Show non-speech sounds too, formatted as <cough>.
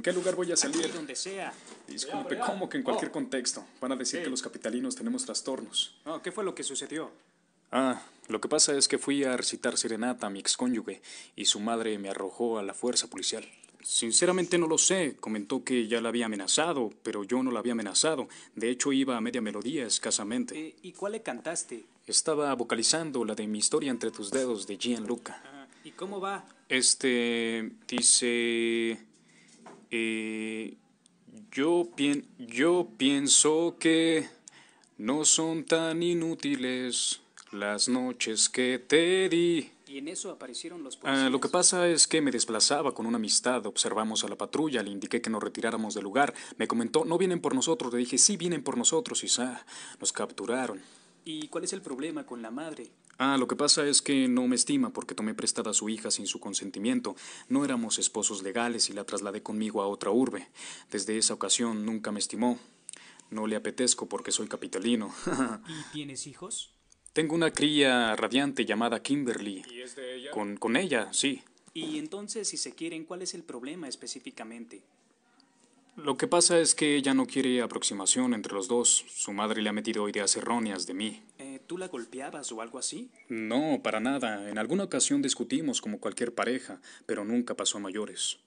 ¿En qué lugar voy a salir? donde sea. Disculpe, ¿cómo que en cualquier oh. contexto? Van a decir que los capitalinos tenemos trastornos. ¿qué fue lo que sucedió? Ah, lo que pasa es que fui a recitar serenata a mi excónyuge y su madre me arrojó a la fuerza policial. Sinceramente no lo sé. Comentó que ya la había amenazado, pero yo no la había amenazado. De hecho, iba a media melodía escasamente. Eh, ¿Y cuál le cantaste? Estaba vocalizando la de Mi historia entre tus dedos de Gianluca. Ah, ¿Y cómo va? Este. dice. Eh, yo, yo pienso que no son tan inútiles las noches que te di. eso ah, lo que pasa es que me desplazaba con una amistad. Observamos a la patrulla, le indiqué que nos retiráramos del lugar. Me comentó, no vienen por nosotros. Le dije, sí, vienen por nosotros. Y nos capturaron. ¿Y cuál es el problema con la madre? Ah, lo que pasa es que no me estima porque tomé prestada a su hija sin su consentimiento. No éramos esposos legales y la trasladé conmigo a otra urbe. Desde esa ocasión nunca me estimó. No le apetezco porque soy capitalino. <laughs> ¿Y tienes hijos? Tengo una cría radiante llamada Kimberly. ¿Y es de ella? Con, con ella, sí. Y entonces, si se quieren, ¿cuál es el problema específicamente? Lo que pasa es que ella no quiere aproximación entre los dos. Su madre le ha metido ideas erróneas de mí. Eh, ¿Tú la golpeabas o algo así? No, para nada. En alguna ocasión discutimos como cualquier pareja, pero nunca pasó a mayores.